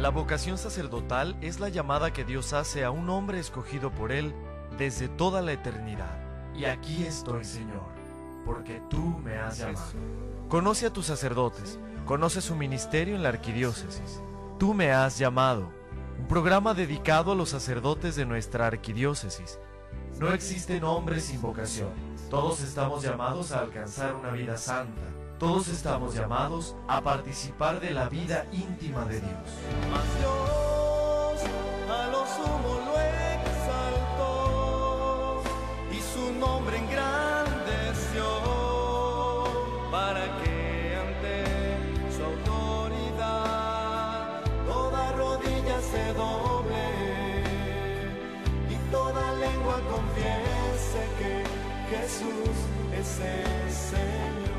La vocación sacerdotal es la llamada que Dios hace a un hombre escogido por Él desde toda la eternidad. Y aquí estoy, Señor, porque tú me has llamado. Conoce a tus sacerdotes, conoce su ministerio en la arquidiócesis. Tú me has llamado, un programa dedicado a los sacerdotes de nuestra arquidiócesis. No existen hombres sin vocación, todos estamos llamados a alcanzar una vida santa todos estamos llamados a participar de la vida íntima de Dios. Mas Dios a los sumo lo exaltó y su nombre engrandeció para que ante su autoridad toda rodilla se doble y toda lengua confiese que Jesús es el Señor.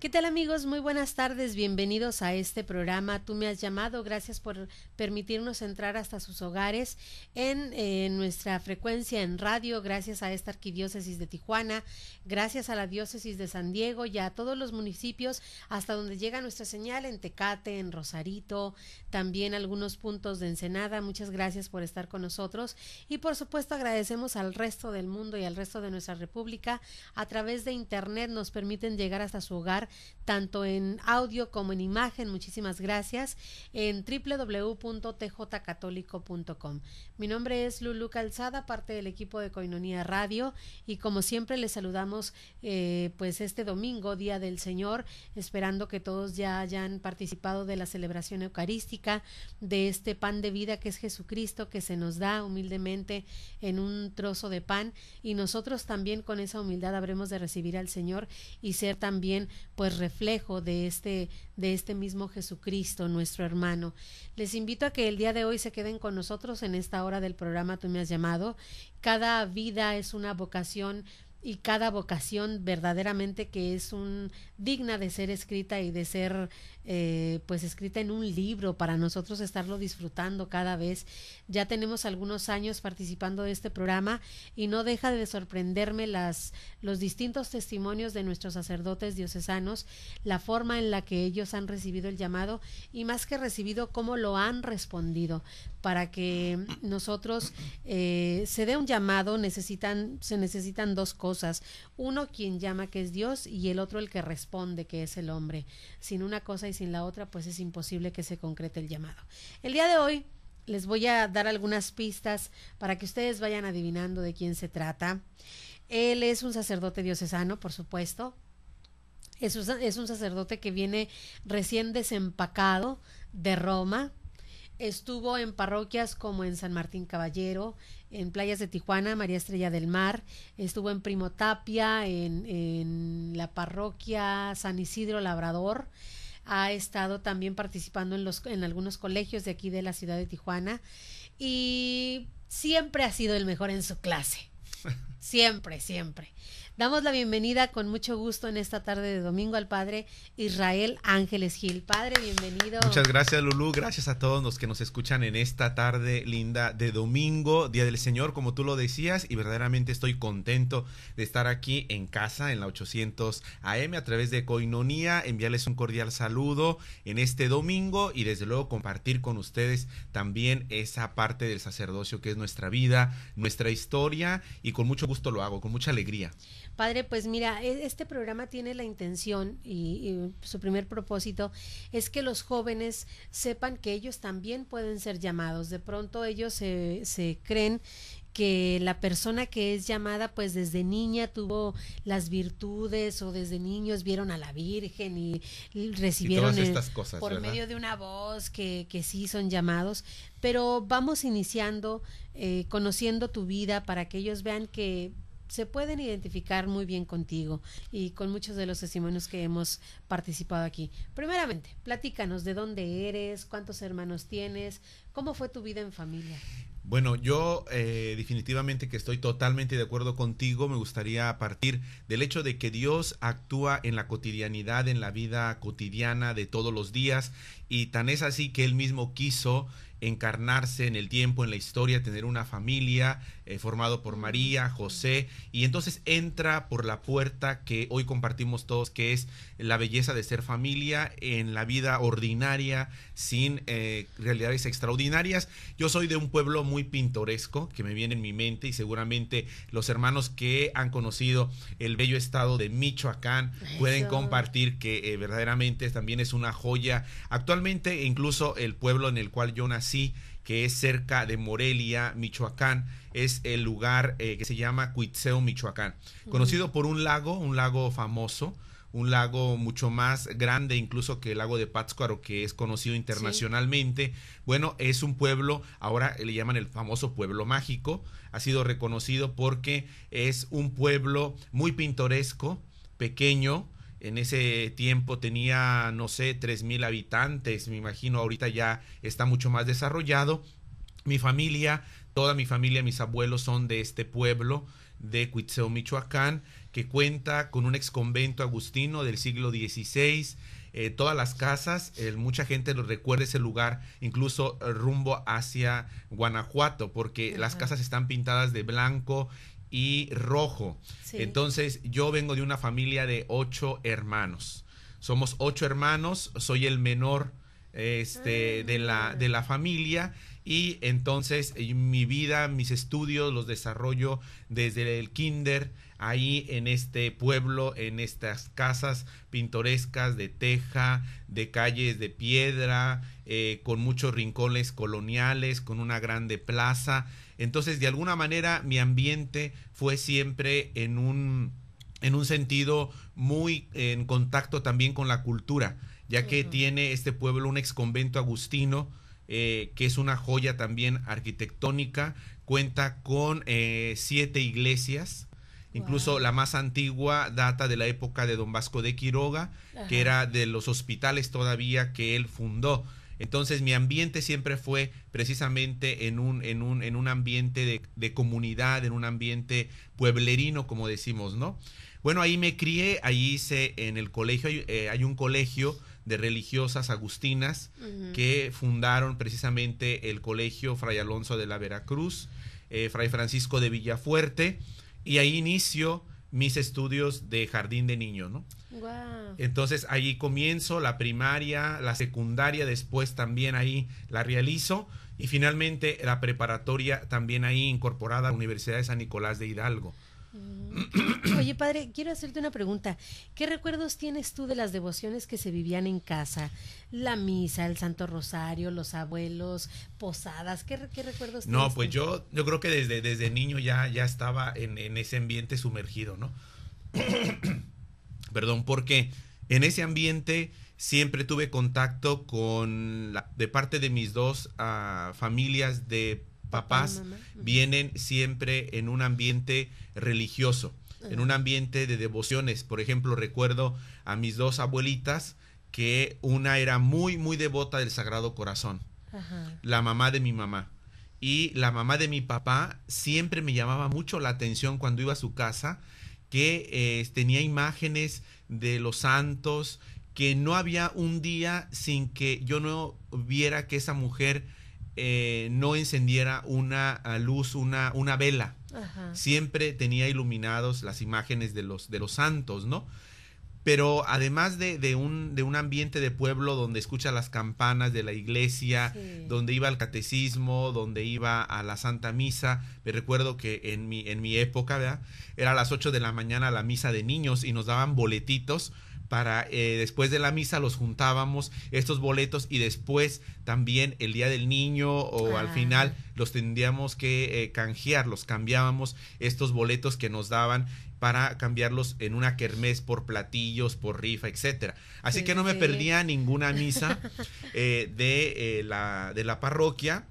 ¿Qué tal amigos? Muy buenas tardes, bienvenidos a este programa. Tú me has llamado, gracias por permitirnos entrar hasta sus hogares en eh, nuestra frecuencia en radio, gracias a esta arquidiócesis de Tijuana, gracias a la diócesis de San Diego y a todos los municipios hasta donde llega nuestra señal en Tecate, en Rosarito, también algunos puntos de Ensenada. Muchas gracias por estar con nosotros y por supuesto agradecemos al resto del mundo y al resto de nuestra república. A través de Internet nos permiten llegar hasta su hogar tanto en audio como en imagen. Muchísimas gracias en www.tjcatólico.com. Mi nombre es Lulu Calzada, parte del equipo de Coinonía Radio y como siempre les saludamos eh, pues este domingo, Día del Señor, esperando que todos ya hayan participado de la celebración eucarística, de este pan de vida que es Jesucristo, que se nos da humildemente en un trozo de pan y nosotros también con esa humildad habremos de recibir al Señor y ser también pues reflejo de este de este mismo Jesucristo, nuestro hermano. Les invito a que el día de hoy se queden con nosotros en esta hora del programa Tú me has llamado. Cada vida es una vocación y cada vocación verdaderamente que es un digna de ser escrita y de ser eh, pues escrita en un libro para nosotros estarlo disfrutando cada vez. Ya tenemos algunos años participando de este programa y no deja de sorprenderme las, los distintos testimonios de nuestros sacerdotes diocesanos, la forma en la que ellos han recibido el llamado y más que recibido, cómo lo han respondido para que nosotros eh, se dé un llamado necesitan se necesitan dos cosas uno quien llama que es Dios y el otro el que responde que es el hombre sin una cosa y sin la otra pues es imposible que se concrete el llamado. El día de hoy les voy a dar algunas pistas para que ustedes vayan adivinando de quién se trata. Él es un sacerdote diocesano, por supuesto. Es un, es un sacerdote que viene recién desempacado de Roma. Estuvo en parroquias como en San Martín Caballero, en playas de Tijuana, María Estrella del Mar, estuvo en Primotapia, en, en la parroquia San Isidro Labrador ha estado también participando en, los, en algunos colegios de aquí de la ciudad de Tijuana y siempre ha sido el mejor en su clase. Siempre, siempre. Damos la bienvenida con mucho gusto en esta tarde de domingo al Padre Israel Ángeles Gil. Padre, bienvenido. Muchas gracias, Lulú. Gracias a todos los que nos escuchan en esta tarde linda de domingo, Día del Señor, como tú lo decías, y verdaderamente estoy contento de estar aquí en casa, en la 800 AM, a través de Coinonía, enviarles un cordial saludo en este domingo y desde luego compartir con ustedes también esa parte del sacerdocio que es nuestra vida, nuestra historia, y con mucho gusto lo hago, con mucha alegría. Padre, pues mira, e, este programa tiene la intención y, su primer propósito es que los jóvenes sepan que ellos también pueden ser llamados. De pronto ellos se, creen que la persona que es llamada pues desde niña tuvo las virtudes o desde niños vieron a la Virgen y recibieron estas cosas, por medio de una voz que, que, sí son llamados, pero vamos iniciando eh, conociendo tu vida para que ellos vean que se pueden identificar muy bien contigo y con muchos de los testimonios que hemos participado aquí. Primeramente, platícanos de dónde eres, cuántos hermanos tienes, cómo fue tu vida en familia. Bueno, yo eh, definitivamente que estoy totalmente de acuerdo contigo. Me gustaría partir del hecho de que Dios actúa en la cotidianidad, en la vida cotidiana de todos los días. Y tan es así que Él mismo quiso encarnarse en el tiempo, en la historia, tener una familia eh, formado por mm. María, José, y entonces entra por la puerta que hoy compartimos todos, que es la belleza de ser familia en la vida ordinaria, sin eh, realidades extraordinarias. Yo soy de un pueblo muy pintoresco que me viene en mi mente y seguramente los hermanos que han conocido el bello estado de Michoacán pueden compartir que eh, verdaderamente también es una joya. Actualmente incluso el pueblo en el cual yo nací, que es cerca de Morelia, Michoacán. Es el lugar eh, que se llama Cuitzeo, Michoacán. Conocido por un lago, un lago famoso, un lago mucho más grande incluso que el lago de Pátzcuaro que es conocido internacionalmente. Bueno, es un pueblo, ahora le llaman el famoso pueblo mágico, ha sido reconocido porque es un pueblo muy pintoresco, pequeño, en ese tiempo tenía, no sé, 3.000 habitantes, me imagino ahorita ya está mucho más desarrollado. Mi familia, toda mi familia, mis abuelos son de este pueblo de Cuitzeo, Michoacán, que cuenta con un ex convento agustino del siglo XVI. Eh, todas las casas, mucha gente lo recuerda ese lugar, incluso rumbo hacia Guanajuato, porque las casas están pintadas de blanco y rojo. Entonces, yo vengo de una familia de ocho hermanos. Somos ocho hermanos, soy el menor este, ah. de, la, de la familia y entonces eh, mi vida, mis estudios los desarrollo desde el kinder ahí en este pueblo, en estas casas pintorescas de teja, de calles de piedra, eh, con muchos rincones coloniales, con una grande plaza entonces, de alguna manera, mi ambiente fue siempre en un, en un sentido muy en contacto también con la cultura, ya que tiene este pueblo un ex convento agustino, eh, que es una joya también arquitectónica, cuenta con eh, siete iglesias. Incluso la más antigua data de la época de don Vasco de Quiroga, que era de los hospitales todavía que él fundó. Entonces mi ambiente siempre fue precisamente en un, en un, en un ambiente de, comunidad, en un ambiente pueblerino, como decimos, ¿no? Bueno, ahí me crié, ahí hice en el colegio, hay eh, un colegio de religiosas agustinas que fundaron precisamente el colegio Fray Alonso de la Veracruz, eh, Fray Francisco de Villafuerte, y ahí inicio mis estudios de jardín de niño ¿no? Entonces ahí comienzo la primaria, la secundaria, después también ahí la realizo y finalmente la preparatoria también ahí incorporada a la Universidad de San Nicolás de Hidalgo. Mm. Oye, padre, quiero hacerte una pregunta. ¿Qué recuerdos tienes tú de las devociones que se vivían en casa? La misa, el Santo Rosario, los abuelos, posadas. ¿Qué, recuerdos tienes? No, pues yo, yo creo que desde, desde niño ya, ya estaba en, ese ambiente sumergido, ¿no? Perdón, porque en ese ambiente siempre tuve contacto con, de parte de mis dos ah, familias de papás vienen siempre en un ambiente religioso, en un ambiente de devociones. Por ejemplo, recuerdo a mis dos abuelitas que una era muy, muy devota del Sagrado Corazón, la mamá de mi mamá. Y la mamá de mi papá siempre me llamaba mucho la atención cuando iba a su casa, que eh, tenía imágenes de los santos, que no había un día sin que yo no viera que esa mujer eh, no encendiera una luz, una, una vela. Siempre tenía iluminados las imágenes de los, de los santos, ¿no? Pero además de, de, un, de un ambiente de pueblo donde escucha las campanas de la iglesia, donde iba al catecismo, donde iba a la Santa Misa, me recuerdo que en mi, en mi época, Era a las 8 de la mañana la misa de niños y nos daban boletitos para eh, después de la misa los juntábamos estos boletos y después también el día del niño o al ah. final los tendríamos que eh, canjearlos, cambiábamos estos boletos que nos daban para cambiarlos en una kermés por platillos, por rifa, etcétera. Así que no me perdía ninguna misa eh, de, la, de la parroquia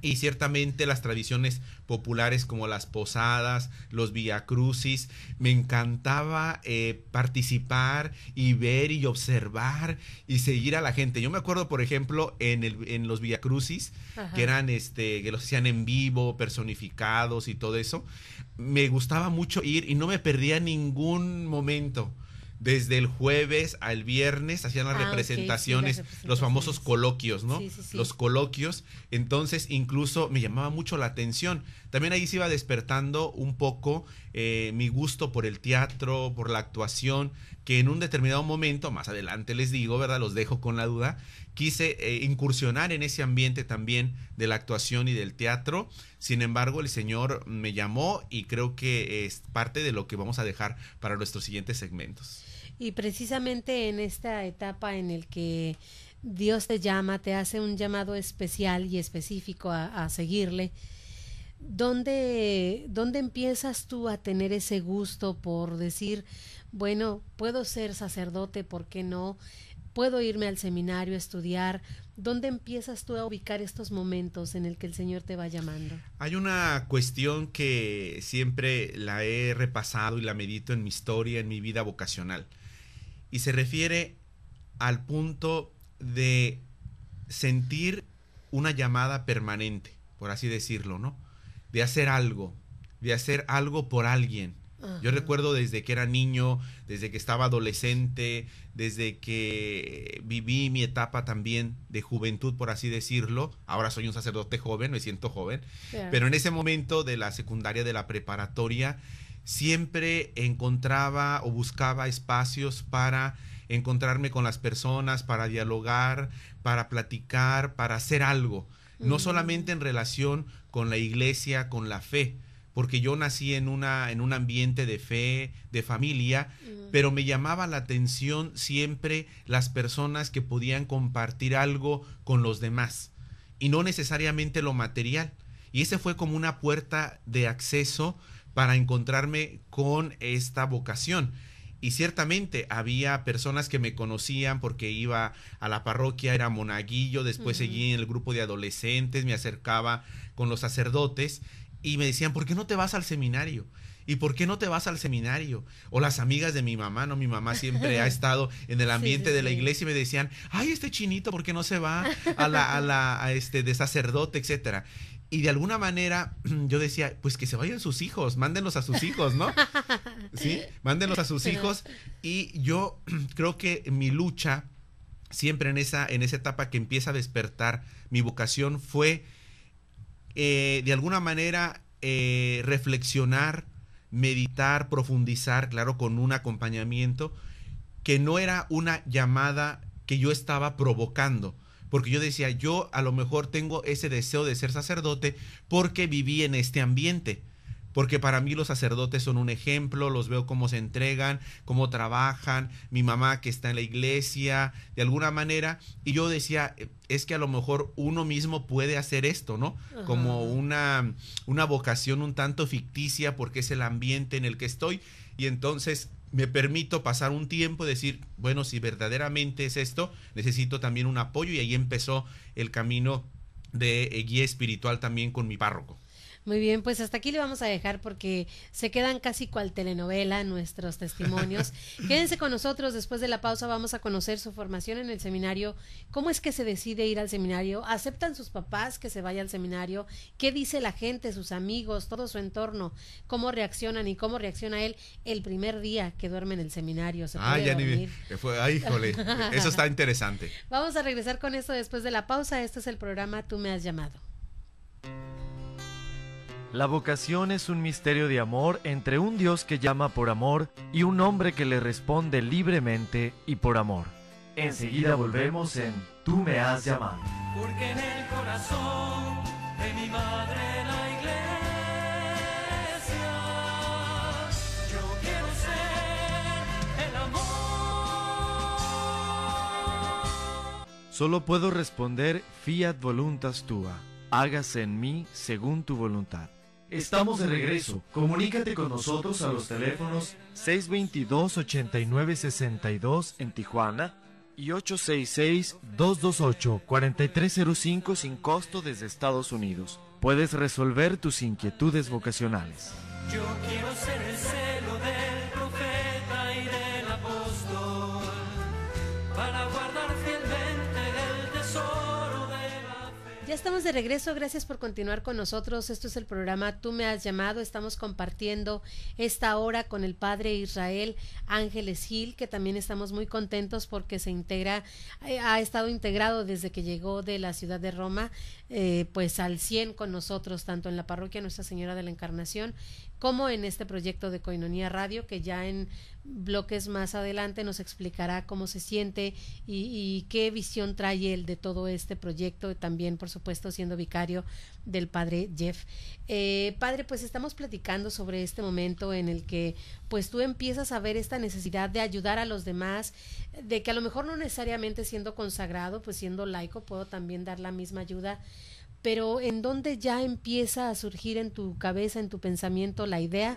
y ciertamente las tradiciones populares como las posadas, los viacrucis, me encantaba eh, participar y ver y observar y seguir a la gente. Yo me acuerdo, por ejemplo, en, el, en los villacrucis, que eran, este, que los hacían en vivo, personificados y todo eso, me gustaba mucho ir y no me perdía ningún momento desde el jueves al viernes hacían las ah, representaciones, los famosos coloquios, ¿no? los coloquios. Entonces, incluso me llamaba mucho la atención. También ahí se iba despertando un poco eh, mi gusto por el teatro, por la actuación, que en un determinado momento, más adelante les digo, ¿verdad? Los dejo con la duda, quise eh, incursionar en ese ambiente también de la actuación y del teatro. Sin embargo, el Señor me llamó y creo que es parte de lo que vamos a dejar para nuestros siguientes segmentos. Y precisamente en esta etapa en el que Dios te llama, te hace un llamado especial y específico a, seguirle, ¿dónde, ¿dónde empiezas tú a tener ese gusto por decir, bueno, puedo ser sacerdote, ¿por qué no? puedo irme al seminario a estudiar? ¿Dónde empiezas tú a ubicar estos momentos en el que el Señor te va llamando? Hay una cuestión que siempre la he repasado y la medito en mi historia, en mi vida vocacional y se refiere al punto de sentir una llamada permanente, por así decirlo, ¿no? De hacer algo, de hacer algo por alguien. Yo recuerdo desde que era niño, desde que estaba adolescente, desde que viví mi etapa también de juventud, por así decirlo. Ahora soy un sacerdote joven, me siento joven, pero en ese momento de la secundaria, de la preparatoria, siempre encontraba o buscaba espacios para encontrarme con las personas, para dialogar, para platicar, para hacer algo, no mm. solamente en relación con la iglesia, con la fe, porque yo nací en, una, en un ambiente de fe, de familia, mm. pero me llamaba la atención siempre las personas que podían compartir algo con los demás y no necesariamente lo material. Y ese fue como una puerta de acceso para encontrarme con esta vocación. Y ciertamente había personas que me conocían porque iba a la parroquia, era monaguillo, después seguí en el grupo de adolescentes, me acercaba con los sacerdotes y me decían, ¿por qué no te vas al seminario? ¿Y por qué no te vas al seminario? O las amigas de mi mamá, no, mi mamá siempre ha estado en el ambiente de la iglesia y me decían, ay, este chinito, ¿por qué no se va a la, a la, a este, de sacerdote, etcétera? Y de alguna manera yo decía, pues que se vayan sus hijos, mándenlos a sus hijos, ¿no? Sí, mándenlos a sus hijos. Y yo creo que mi lucha, siempre en esa, en esa etapa que empieza a despertar mi vocación, fue eh, de alguna manera eh, reflexionar, meditar, profundizar, claro, con un acompañamiento, que no era una llamada que yo estaba provocando, porque yo decía, yo a lo mejor tengo ese deseo de ser sacerdote porque viví en este ambiente. Porque para mí los sacerdotes son un ejemplo, los veo cómo se entregan, cómo trabajan, mi mamá que está en la iglesia, de alguna manera. Y yo decía, es que a lo mejor uno mismo puede hacer esto, ¿no? Como una, una vocación un tanto ficticia porque es el ambiente en el que estoy. Y entonces me permito pasar un tiempo y decir, bueno, si verdaderamente es esto, necesito también un apoyo y ahí empezó el camino de eh, guía espiritual también con mi párroco. Muy bien, pues hasta aquí le vamos a dejar porque se quedan casi cual telenovela nuestros testimonios. Quédense con nosotros, después de la pausa vamos a conocer su formación en el seminario, cómo es que se decide ir al seminario, aceptan sus papás que se vaya al seminario, qué dice la gente, sus amigos, todo su entorno, cómo reaccionan y cómo reacciona él el primer día que duerme en el seminario. ah, ya ni eso está interesante. Vamos a regresar con esto después de la pausa, este es el programa Tú me has llamado. La vocación es un misterio de amor entre un Dios que llama por amor y un hombre que le responde libremente y por amor. Enseguida volvemos en Tú me has llamado. Porque en el corazón de mi madre la iglesia, yo quiero ser el amor. Solo puedo responder fiat voluntas tua, hágase en mí según tu voluntad. Estamos de regreso. Comunícate con nosotros a los teléfonos 622-8962 en Tijuana y 866-228-4305 sin costo desde Estados Unidos. Puedes resolver tus inquietudes vocacionales. Yo quiero ser el celo de Ya estamos de regreso, gracias por continuar con nosotros. Esto es el programa Tú me has llamado. Estamos compartiendo esta hora con el Padre Israel Ángeles Gil, que también estamos muy contentos porque se integra, eh, ha estado integrado desde que llegó de la ciudad de Roma, eh, pues al 100 con nosotros, tanto en la parroquia Nuestra Señora de la Encarnación como en este proyecto de Coinonía Radio, que ya en bloques más adelante nos explicará cómo se siente y, y qué visión trae él de todo este proyecto, también por su supuesto siendo vicario del padre Jeff. Eh, padre, pues estamos platicando sobre este momento en el que pues tú empiezas a ver esta necesidad de ayudar a los demás, de que a lo mejor no necesariamente siendo consagrado, pues siendo laico puedo también dar la misma ayuda pero en donde ya empieza a surgir en tu cabeza, en tu pensamiento, la idea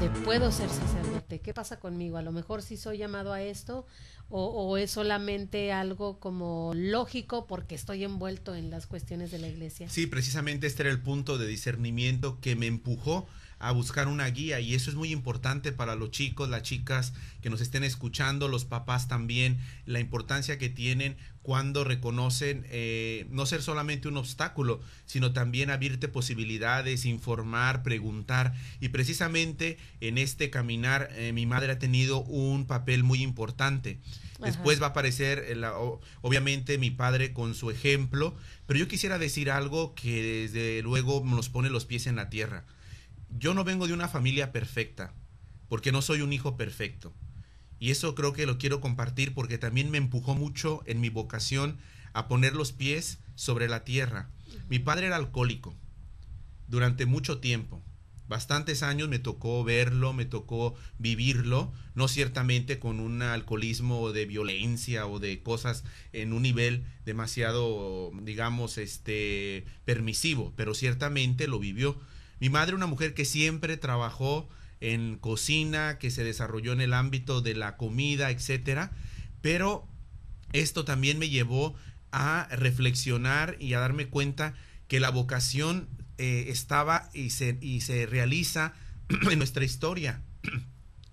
de puedo ser sacerdote. ¿Qué pasa conmigo? A lo mejor si soy llamado a esto, o, es solamente algo como lógico porque estoy envuelto en las cuestiones de la iglesia. Sí, precisamente este era el punto de discernimiento que me empujó a buscar una guía y eso es muy importante para los chicos, las chicas que nos estén escuchando, los papás también, la importancia que tienen cuando reconocen eh, no ser solamente un obstáculo, sino también abrirte posibilidades, informar, preguntar. Y precisamente en este caminar eh, mi madre ha tenido un papel muy importante. Después va a aparecer, obviamente, mi padre con su ejemplo, pero yo quisiera decir algo que desde luego nos pone los pies en la tierra yo no vengo de una familia perfecta, porque no soy un hijo perfecto. Y eso creo que lo quiero compartir porque también me empujó mucho en mi vocación a poner los pies sobre la tierra. Mi padre era alcohólico durante mucho tiempo. Bastantes años me tocó verlo, me tocó vivirlo, no ciertamente con un alcoholismo de violencia o de cosas en un nivel demasiado, digamos, este permisivo, pero ciertamente lo vivió mi madre, una mujer que siempre trabajó en cocina, que se desarrolló en el ámbito de la comida, etcétera, pero esto también me llevó a reflexionar y a darme cuenta que la vocación eh, estaba y se, y se realiza en nuestra historia,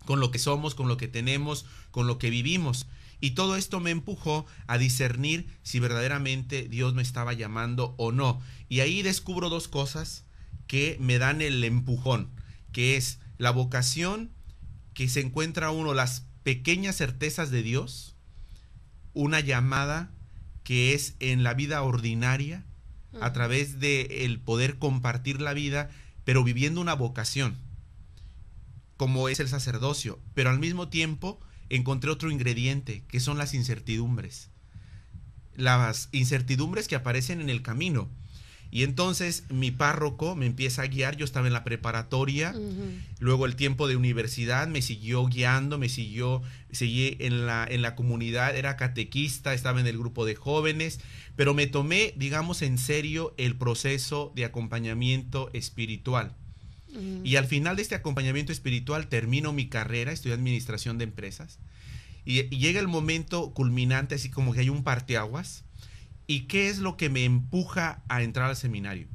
con lo que somos, con lo que tenemos, con lo que vivimos. Y todo esto me empujó a discernir si verdaderamente Dios me estaba llamando o no. Y ahí descubro dos cosas que me dan el empujón, que es la vocación que se encuentra uno, las pequeñas certezas de Dios, una llamada que es en la vida ordinaria, a través de el poder compartir la vida, pero viviendo una vocación, como es el sacerdocio, pero al mismo tiempo encontré otro ingrediente, que son las incertidumbres. Las incertidumbres que aparecen en el camino, y entonces mi párroco me empieza a guiar, yo estaba en la preparatoria, luego el tiempo de universidad me siguió guiando, me siguió, seguí en la, en la comunidad, era catequista, estaba en el grupo de jóvenes, pero me tomé, digamos, en serio el proceso de acompañamiento espiritual. Y al final de este acompañamiento espiritual termino mi carrera, estudié administración de empresas, y llega el momento culminante, así como que hay un parteaguas, ¿Y qué es lo que me empuja a entrar al seminario?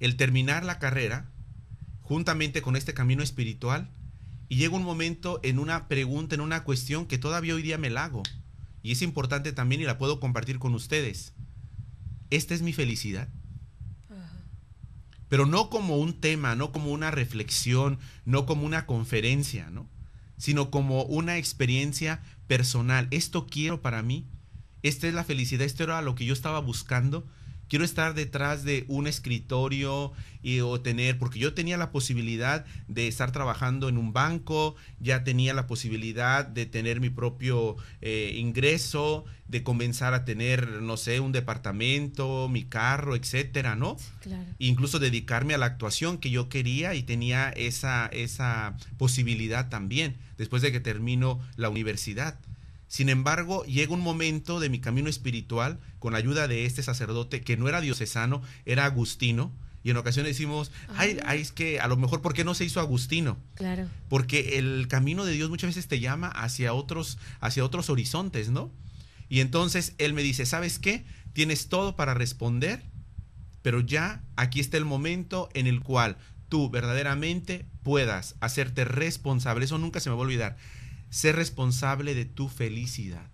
El terminar la carrera, juntamente con este camino espiritual, y llega un momento en una pregunta, en una cuestión que todavía hoy día me la hago. Y es importante también y la puedo compartir con ustedes. ¿Esta es mi felicidad? Pero no como un tema, no como una reflexión, no como una conferencia, ¿no? Sino como una experiencia personal. ¿Esto quiero para mí? esta es la felicidad, esto era lo que yo estaba buscando. Quiero estar detrás de un escritorio y, o tener, porque yo tenía la posibilidad de estar trabajando en un banco, ya tenía la posibilidad de tener mi propio eh, ingreso, de comenzar a tener, no sé, un departamento, mi carro, etcétera, ¿no? Incluso dedicarme a la actuación que yo quería y tenía esa, esa posibilidad también, después de que termino la universidad. Sin embargo, llega un momento de mi camino espiritual, con la ayuda de este sacerdote, que no era diocesano, era agustino, y en ocasiones decimos, ah. ay, es que a lo mejor, ¿por qué no se hizo Agustino? Claro. Porque el camino de Dios muchas veces te llama hacia otros, hacia otros horizontes, ¿no? Y entonces él me dice, ¿sabes qué? Tienes todo para responder, pero ya aquí está el momento en el cual tú verdaderamente puedas hacerte responsable. Eso nunca se me va a olvidar ser responsable de tu felicidad.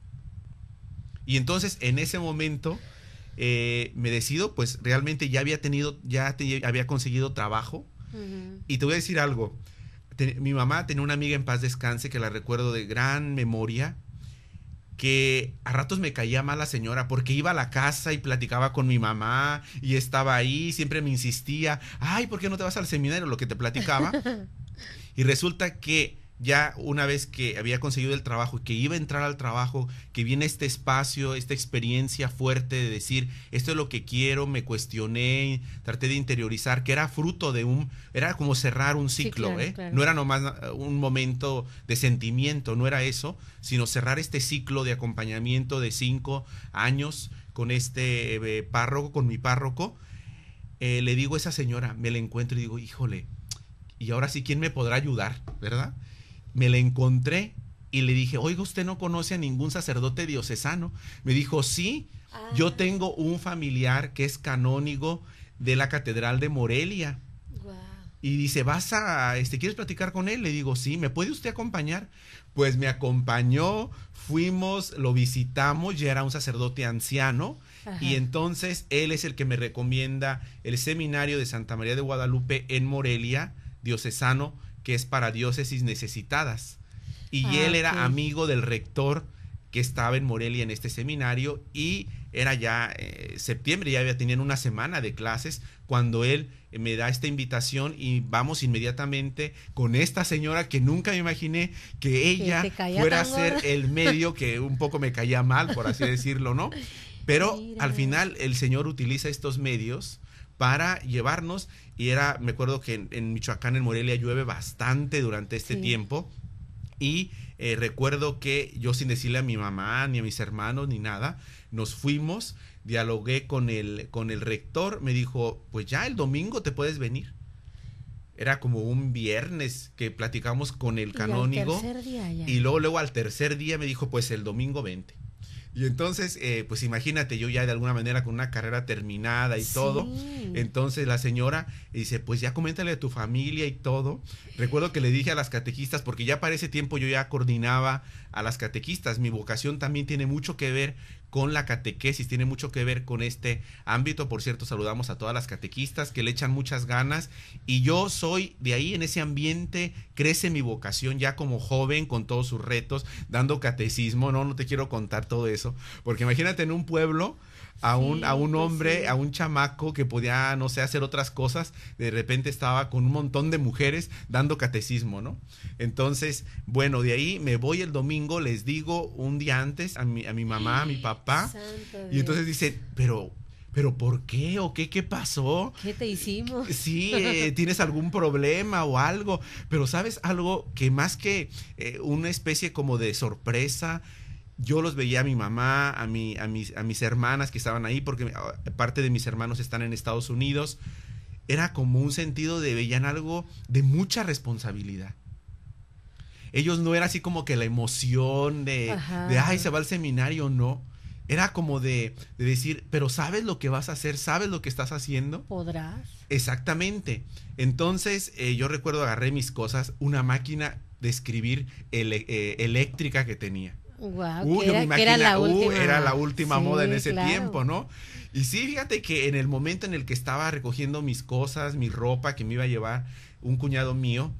Y entonces en ese momento eh, me decido, pues realmente ya había tenido, ya había conseguido trabajo. Y te voy a decir algo. mi mamá tenía una amiga en paz descanse que la recuerdo de gran memoria que a ratos me caía mal la señora porque iba a la casa y platicaba con mi mamá y estaba ahí, siempre me insistía, ay, ¿por qué no te vas al seminario? Lo que te platicaba. y resulta que ya una vez que había conseguido el trabajo y que iba a entrar al trabajo, que viene este espacio, esta experiencia fuerte de decir, esto es lo que quiero, me cuestioné, traté de interiorizar, que era fruto de un, era como cerrar un ciclo, ¿eh? no era nomás uh, un momento de sentimiento, no era eso, sino cerrar este ciclo de acompañamiento de cinco años con este eh, párroco, con mi párroco. Eh, le digo a esa señora, me la encuentro y digo, híjole, y ahora sí, ¿quién me podrá ayudar? ¿Verdad? me la encontré y le dije, oiga, usted no conoce a ningún sacerdote diocesano. Me dijo, sí, yo ah. tengo un familiar que es canónigo de la Catedral de Morelia. Y dice, ¿vas a, este, quieres platicar con él? Le digo, sí, ¿me puede usted acompañar? Pues me acompañó, fuimos, lo visitamos, ya era un sacerdote anciano. Y entonces él es el que me recomienda el seminario de Santa María de Guadalupe en Morelia, diocesano, que es para diócesis necesitadas. Y ah, él era amigo del rector que estaba en Morelia en este seminario y era ya eh, septiembre, ya había tenido una semana de clases cuando él eh, me da esta invitación y vamos inmediatamente con esta señora que nunca me imaginé que ella fuera a ser el medio que un poco me caía mal, por así decirlo, ¿no? Pero al final el Señor utiliza estos medios para llevarnos. Y era, me acuerdo que en, Michoacán, en Morelia, llueve bastante durante este tiempo. Y eh, recuerdo que yo sin decirle a mi mamá, ni a mis hermanos, ni nada, nos fuimos, dialogué con el, con el rector, me dijo, pues ya el domingo te puedes venir. Era como un viernes que platicamos con el canónigo. Y, luego, luego al tercer día me dijo, pues el domingo 20 y entonces, eh, pues imagínate, yo ya de alguna manera con una carrera terminada y todo. Entonces la señora dice, pues ya coméntale a tu familia y todo. Recuerdo que le dije a las catequistas, porque ya para ese tiempo yo ya coordinaba a las catequistas. Mi vocación también tiene mucho que ver con la catequesis, tiene mucho que ver con este ámbito. Por cierto, saludamos a todas las catequistas que le echan muchas ganas y yo soy de ahí, en ese ambiente, crece mi vocación ya como joven con todos sus retos, dando catecismo, no, no te quiero contar todo eso, porque imagínate en un pueblo a un, a un pues hombre, a un chamaco que podía, no sé, hacer otras cosas, de repente estaba con un montón de mujeres dando catecismo, ¿no? Entonces, bueno, de ahí me voy el domingo, les digo un día antes a mi, a mi mamá, a mi papá, y entonces dice pero... ¿Pero por qué? ¿O qué? ¿Qué pasó? ¿Qué te hicimos? Sí, eh, tienes algún problema o algo. Pero sabes algo que más que eh, una especie como de sorpresa, yo los veía a mi mamá, a, a, mis, hermanas que estaban ahí, porque ah, parte de mis hermanos están en Estados Unidos. Era como un sentido de veían algo de mucha responsabilidad. Ellos no era así como que la emoción de, ay, se va al seminario, no. Era como de, decir, pero sabes lo que vas a hacer, sabes lo que estás haciendo. Podrás. Exactamente. Entonces, eh, yo recuerdo agarré mis cosas, una máquina de escribir eh, eléctrica que tenía Wow, uh, era, era, la uh, era la última moda en ese tiempo, ¿no? Y sí, fíjate que en el momento en el que estaba recogiendo mis cosas, mi ropa que me iba a llevar, un cuñado mío,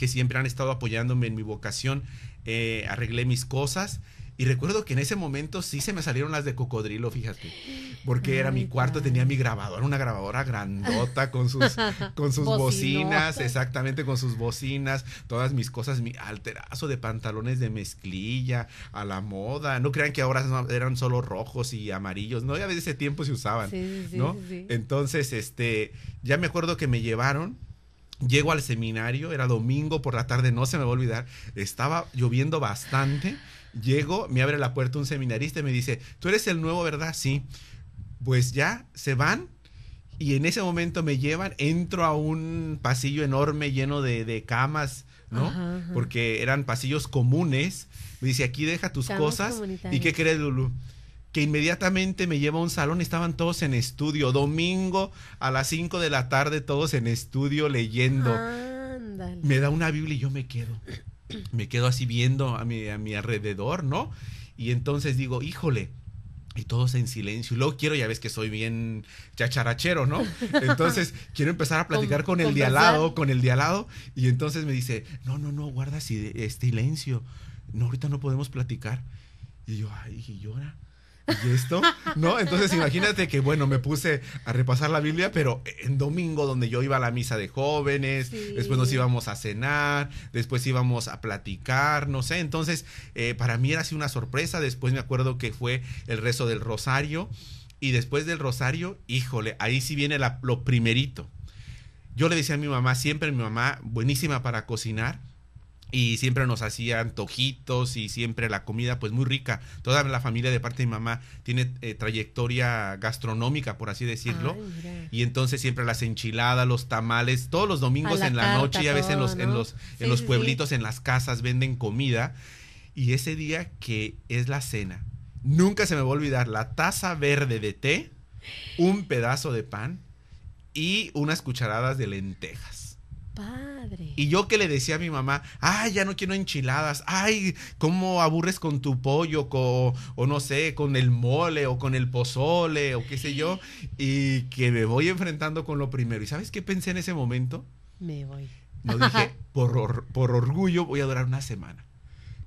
que siempre han estado apoyándome en mi vocación, eh, arreglé mis cosas y recuerdo que en ese momento sí se me salieron las de cocodrilo, fíjate. Porque era mi cuarto, tenía mi grabadora, una grabadora grandota con sus, con sus bocinas, exactamente con sus bocinas, todas mis cosas, mi alterazo de pantalones de mezclilla, a la moda. No crean que ahora eran solo rojos y amarillos, no, ya desde ese tiempo se usaban, ¿no? Entonces, este, ya me acuerdo que me llevaron Llego al seminario, era domingo por la tarde, no se me va a olvidar, estaba lloviendo bastante Llego, me abre la puerta un seminarista y me dice, tú eres el nuevo, ¿verdad? Sí. Pues ya, se van. Y en ese momento me llevan, entro a un pasillo enorme lleno de, camas, ¿no? Porque eran pasillos comunes. Me dice, aquí deja tus cosas. ¿Y qué crees, Lulu? Que inmediatamente me lleva a un salón, estaban todos en estudio. Domingo a las 5 de la tarde, todos en estudio leyendo. Me da una Biblia y yo me quedo me quedo así viendo a mi, a mi alrededor, ¿no? Y entonces digo, híjole, y todos en silencio. Y luego quiero, ya ves que soy bien chacharachero, ¿no? Entonces quiero empezar a platicar con, el lado con el lado Y entonces me dice, no, no, no, guarda eh, silencio. No, ahorita no podemos platicar. Y yo, ay, y llora. ¿y esto? ¿No? Entonces imagínate que, bueno, me puse a repasar la Biblia, pero en domingo donde yo iba a la misa de jóvenes, después nos íbamos a cenar, después íbamos a platicar, no sé. Entonces, eh, para mí era así una sorpresa. Después me acuerdo que fue el rezo del rosario. Y después del rosario, híjole, ahí sí viene lo primerito. Yo le decía a mi mamá, siempre mi mamá, buenísima para cocinar, y siempre nos hacían tojitos y siempre la comida pues muy rica. Toda la familia de parte de mi mamá tiene eh, trayectoria gastronómica, por así decirlo. y entonces siempre las enchiladas, los tamales, todos los domingos en la noche y a veces en los, en los, en los pueblitos, en las casas venden comida. Y ese día que es la cena, nunca se me va a olvidar la taza verde de té, un pedazo de pan y unas cucharadas de lentejas. Y yo que le decía a mi mamá, ay, ya no quiero enchiladas, ay, cómo aburres con tu pollo, o no sé, con el mole, o con el pozole, o qué sé yo, y que me voy enfrentando con lo primero. ¿Y sabes qué pensé en ese momento? Me voy. No dije, por, por orgullo voy a durar una semana.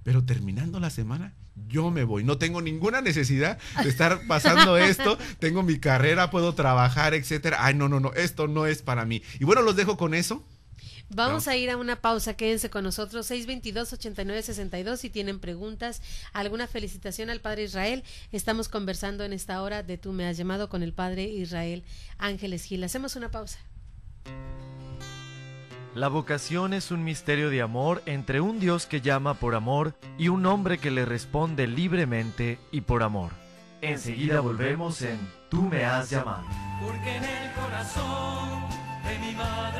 Pero terminando la semana, yo me voy. No tengo ninguna necesidad de estar pasando esto. tengo mi carrera, puedo trabajar, etcétera. Ay, no, no, no, esto no es para mí. Y bueno, los dejo con eso. Vamos a ir a una pausa, quédense con nosotros, 622-8962 si tienen preguntas, alguna felicitación al Padre Israel. Estamos conversando en esta hora de Tú me has llamado con el Padre Israel Ángeles Gil. Hacemos una pausa. La vocación es un misterio de amor entre un Dios que llama por amor y un hombre que le responde libremente y por amor. Enseguida volvemos en Tú me has llamado. Porque en el corazón de mi madre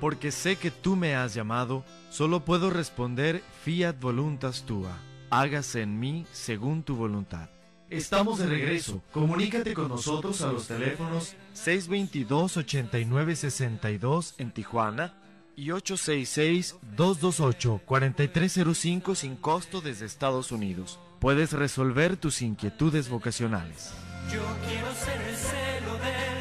porque sé que tú me has llamado, solo puedo responder fiat voluntas tua, hágase en mí según tu voluntad. Estamos de regreso. Comunícate con nosotros a los teléfonos 622-8962 en Tijuana y 866-228-4305 sin costo desde Estados Unidos. Puedes resolver tus inquietudes vocacionales. Yo quiero ser el celo de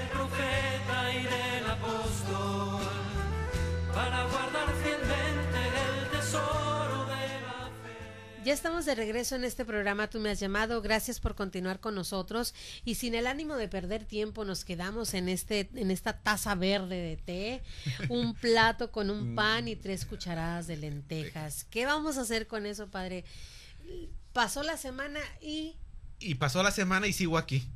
Ya estamos de regreso en este programa, tú me has llamado, gracias por continuar con nosotros y sin el ánimo de perder tiempo nos quedamos en este en esta taza verde de té, un plato con un mm. pan y tres cucharadas de lentejas. ¿Qué vamos a hacer con eso, padre? Pasó la semana y y pasó la semana y sigo aquí.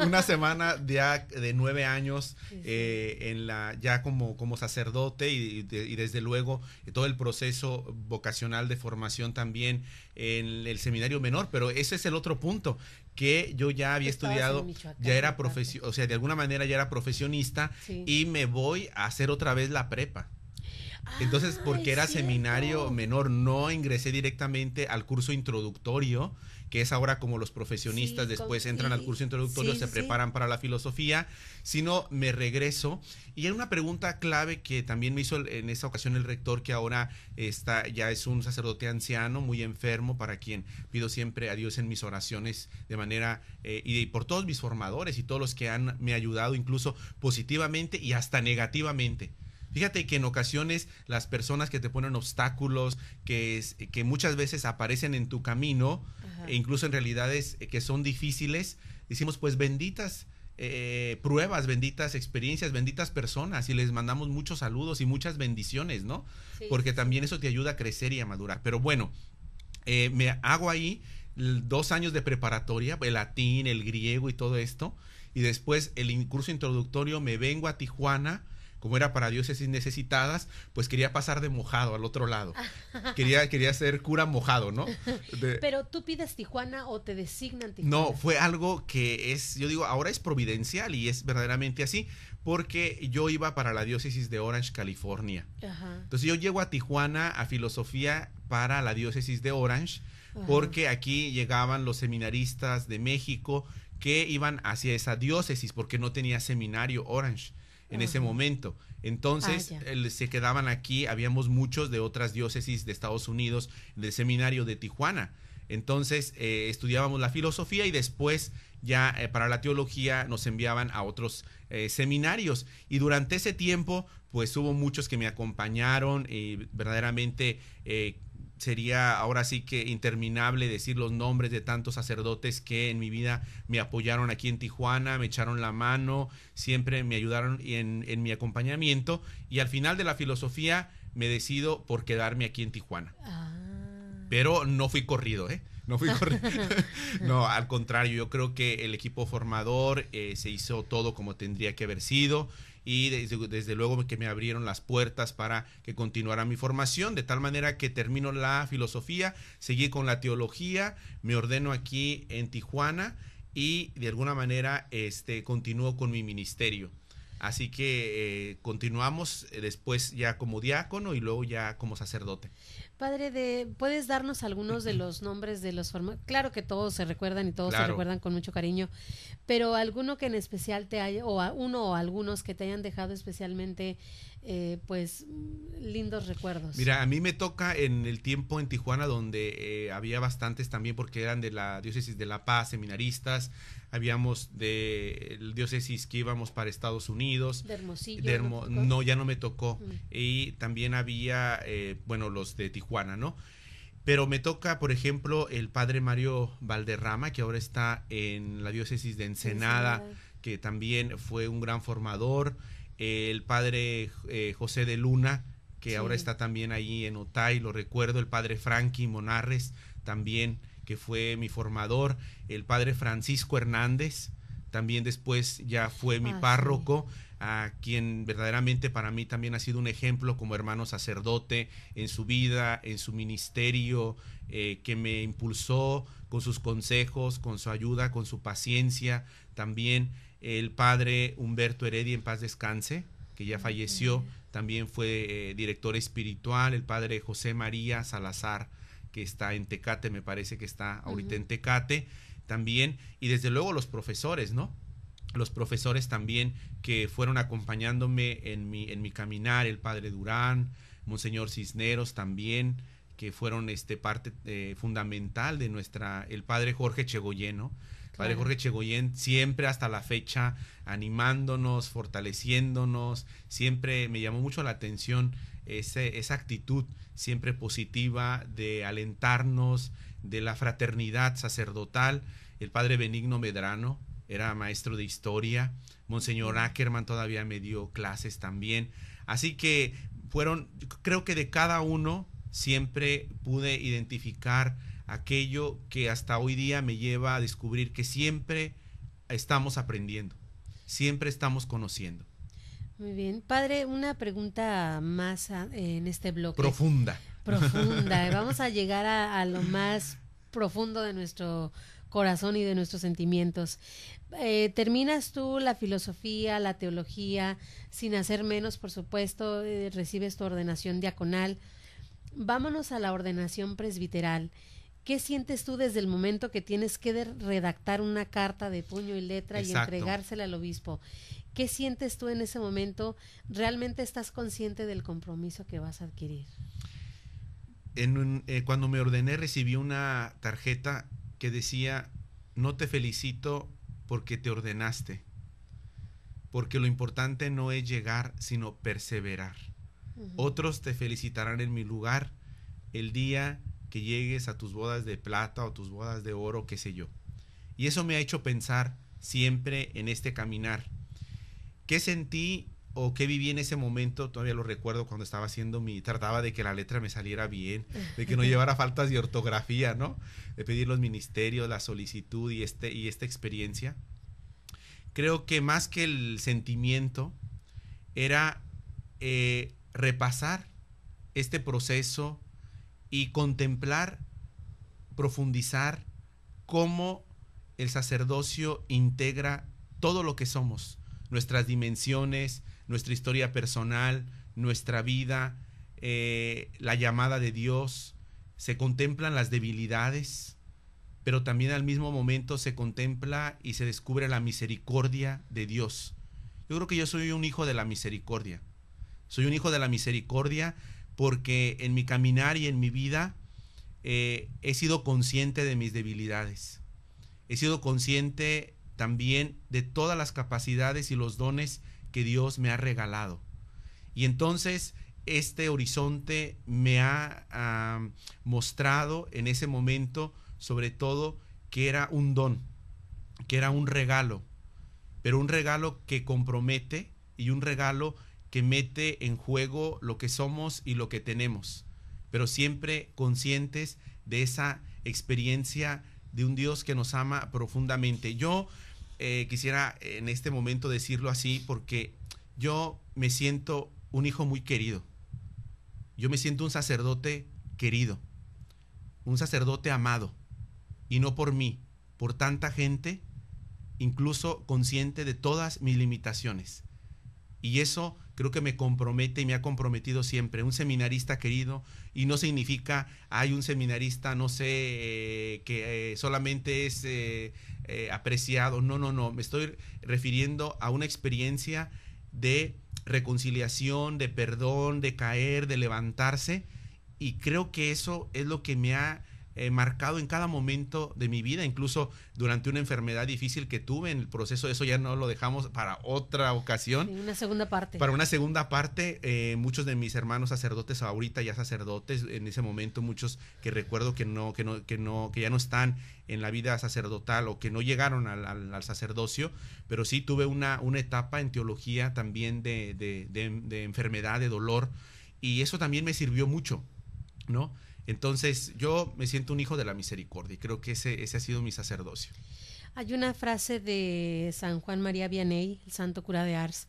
Una semana ya de nueve años eh, en la, ya como, como sacerdote y, desde luego eh, todo el proceso vocacional de formación también en el seminario menor. Pero ese es el otro punto, que yo ya había estudiado, ya era profesión, o sea, de alguna manera ya era profesionista y me voy a hacer otra vez la prepa. Entonces, ah, porque era seminario menor, no ingresé directamente al curso introductorio, que es ahora como los profesionistas después entran al curso introductorio, se preparan para la filosofía, sino me regreso. Y era una pregunta clave que también me hizo en esa ocasión el rector, que ahora está, ya es un sacerdote anciano, muy enfermo, para quien pido siempre a Dios en mis oraciones de manera, eh, y, y por todos mis formadores y todos los que han me ayudado incluso positivamente y hasta negativamente. Fíjate que en ocasiones las personas que te ponen obstáculos, que, que muchas veces aparecen en tu camino, e incluso en realidades que son difíciles, decimos pues benditas. Eh, pruebas, benditas experiencias, benditas personas y les mandamos muchos saludos y muchas bendiciones, ¿no? Porque también eso te ayuda a crecer y a madurar. Pero bueno, eh, me hago ahí dos años de preparatoria, el latín, el griego y todo esto. Y después el curso introductorio, me vengo a Tijuana como era para diócesis necesitadas, pues quería pasar de mojado al otro lado. quería, quería ser cura mojado, ¿no? Pero tú pides Tijuana o te designan Tijuana. No, fue algo que es, yo digo, ahora es providencial y es verdaderamente así, porque yo iba para la diócesis de Orange, California. Entonces yo llego a Tijuana a filosofía para la diócesis de Orange, porque aquí llegaban los seminaristas de México que iban hacia esa diócesis porque no tenía seminario Orange en ese momento. Entonces ah, se quedaban aquí, habíamos muchos de otras diócesis de Estados Unidos, del seminario de Tijuana. Entonces eh, estudiábamos la filosofía y después ya eh, para la teología nos enviaban a otros eh, seminarios. Y durante ese tiempo, pues hubo muchos que me acompañaron y verdaderamente sería ahora sí que interminable decir los nombres de tantos sacerdotes que en mi vida me apoyaron aquí en Tijuana, me echaron la mano, siempre me ayudaron en, en mi acompañamiento y al final de la filosofía me decido por quedarme aquí en Tijuana. Ah. Pero no fui corrido, ¿eh? No fui corrido. no, al contrario, yo creo que el equipo formador eh, se hizo todo como tendría que haber sido y desde, luego que me abrieron las puertas para que continuara mi formación, de tal manera que termino la filosofía, seguí con la teología, me ordeno aquí en Tijuana y de alguna manera este, continúo con mi ministerio. Así que eh, continuamos eh, después ya como diácono y luego ya como sacerdote. Padre, de, ¿puedes darnos algunos de los nombres de los formas. Claro que todos se recuerdan y todos se recuerdan con mucho cariño, pero alguno que en especial te haya, o a uno o algunos que te hayan dejado especialmente eh, pues lindos recuerdos. Mira, a mí me toca en el tiempo en Tijuana donde eh, había bastantes también porque eran de la diócesis de La Paz, seminaristas, habíamos de la diócesis que íbamos para Estados Unidos. De ¿no, ya no me tocó. Mm. Y también había, eh, bueno, los de Tijuana, ¿no? Pero me toca, por ejemplo, el padre Mario Valderrama, que ahora está en la diócesis de Ensenada. que también fue un gran formador. Eh, el padre eh, José de Luna, que ahora está también ahí en Otay, lo recuerdo, el padre Frankie Monarres, también, que fue mi formador, el padre Francisco Hernández, también después ya fue mi ah, párroco, a quien verdaderamente para mí también ha sido un ejemplo como hermano sacerdote en su vida, en su ministerio, eh, que me impulsó con sus consejos, con su ayuda, con su paciencia, también el padre Humberto Heredia, en paz descanse, que ya falleció, también fue eh, director espiritual, el padre José María Salazar, que está en Tecate, me parece que está ahorita en Tecate también, y desde luego los profesores, ¿no? Los profesores también que fueron acompañándome en mi, en mi caminar, el padre Durán, Monseñor Cisneros también, que fueron este, parte eh, fundamental de nuestra, el padre Jorge Chegoyeno, Padre Jorge Chegoyen siempre hasta la fecha animándonos, fortaleciéndonos, siempre me llamó mucho la atención esa actitud siempre positiva de alentarnos, de la fraternidad sacerdotal. El Padre Benigno Medrano era maestro de historia, Monseñor Ackerman todavía me dio clases también. Así que fueron, creo que de cada uno siempre pude identificar aquello que hasta hoy día me lleva a descubrir que siempre estamos aprendiendo, siempre estamos conociendo. Muy bien, padre, una pregunta más en este bloque. Profunda. Profunda. Vamos a llegar a, lo más profundo de nuestro corazón y de nuestros sentimientos. Eh, terminas tú la filosofía, la teología, sin hacer menos, por supuesto, eh, recibes tu ordenación diaconal. Vámonos a la ordenación presbiteral. ¿Qué sientes tú desde el momento que tienes que redactar una carta de puño y letra y entregársela al obispo? ¿Qué sientes tú en ese momento? ¿Realmente estás consciente del compromiso que vas a adquirir? Eh, cuando me ordené recibí una tarjeta que decía, no te felicito porque te ordenaste, porque lo importante no es llegar, sino perseverar. Otros te felicitarán en mi lugar el día que llegues a tus bodas de plata o tus bodas de oro, qué sé yo. Y eso me ha hecho pensar siempre en este caminar. ¿Qué sentí o qué viví en ese momento? Todavía lo recuerdo cuando estaba haciendo mi... Trataba de que la letra me saliera bien, de que no llevara faltas de ortografía, ¿no? De pedir los ministerios, la solicitud y, este, y esta experiencia. Creo que más que el sentimiento era eh, repasar este proceso, y contemplar, profundizar cómo el sacerdocio integra todo lo que somos, nuestras dimensiones, nuestra historia personal, nuestra vida, eh, la llamada de Dios, se contemplan las debilidades, pero también al mismo momento se contempla y se descubre la misericordia de Dios. Yo creo que yo soy un hijo de la misericordia. Soy un hijo de la misericordia porque en mi caminar y en mi vida eh, he sido consciente de mis debilidades. He sido consciente también de todas las capacidades y los dones que Dios me ha regalado. Y entonces este horizonte me ha mostrado en ese momento, sobre todo, que era un don, que era un regalo, pero un regalo que compromete y un regalo que mete en juego lo que somos y lo que tenemos, pero siempre conscientes de esa experiencia de un Dios que nos ama profundamente. Yo eh, quisiera en este momento decirlo así porque yo me siento un hijo muy querido. Yo me siento un sacerdote querido, un sacerdote amado, y no por mí, por tanta gente, incluso consciente de todas mis limitaciones. Y eso creo que me compromete y me ha comprometido siempre. Un seminarista querido, y no significa hay un seminarista, no sé, eh, que eh, solamente es eh, apreciado. No, no, no. Me estoy refiriendo a una experiencia de reconciliación, de perdón, de caer, de levantarse. Y creo que eso es lo que me ha eh, marcado en cada momento de mi vida, incluso durante una enfermedad difícil que tuve en el proceso, eso ya no lo dejamos para otra ocasión. una segunda parte. Para una segunda parte, eh, muchos de mis hermanos sacerdotes, ahorita ya sacerdotes, en ese momento muchos que recuerdo que no, que no, que no, que ya no están en la vida sacerdotal o que no llegaron al, sacerdocio, pero sí tuve una, una etapa en teología también de, de enfermedad, de dolor, y eso también me sirvió mucho, ¿no? Entonces yo me siento un hijo de la misericordia y creo que ese, ese ha sido mi sacerdocio. Hay una frase de San Juan María Vianney, el santo cura de Ars,